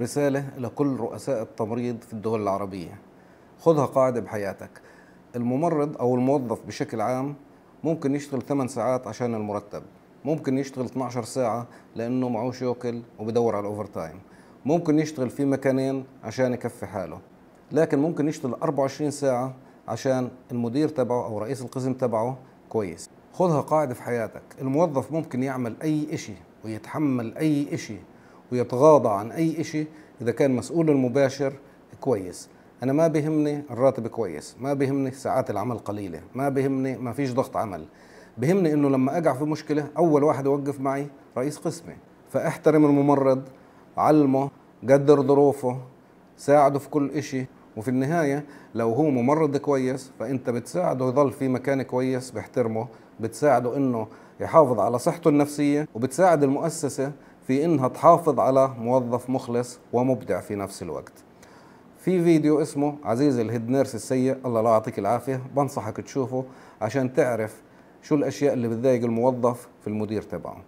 رسالة لكل رؤساء التمريض في الدول العربية خذها قاعدة بحياتك الممرض أو الموظف بشكل عام ممكن يشتغل 8 ساعات عشان المرتب ممكن يشتغل 12 ساعة لأنه معوش ياكل وبدور على الأوفر تايم ممكن يشتغل في مكانين عشان يكفي حاله لكن ممكن يشتغل 24 ساعة عشان المدير تبعه أو رئيس القسم تبعه كويس خذها قاعدة في حياتك الموظف ممكن يعمل أي إشي ويتحمل أي إشي ويتغاضى عن أي شيء إذا كان مسؤول المباشر كويس أنا ما بهمني الراتب كويس ما بهمني ساعات العمل قليلة ما بهمني ما فيش ضغط عمل بهمني إنه لما أقع في مشكلة أول واحد يوقف معي رئيس قسمي فأحترم الممرض علمه قدر ظروفه ساعده في كل إشي وفي النهاية لو هو ممرض كويس فأنت بتساعده يظل في مكان كويس بيحترمه بتساعده إنه يحافظ على صحته النفسية وبتساعد المؤسسة في إنها تحافظ على موظف مخلص ومبدع في نفس الوقت في فيديو اسمه عزيز الهيد نيرس السيء الله لا يعطيك العافية بنصحك تشوفه عشان تعرف شو الأشياء اللي بتضايق الموظف في المدير تبعه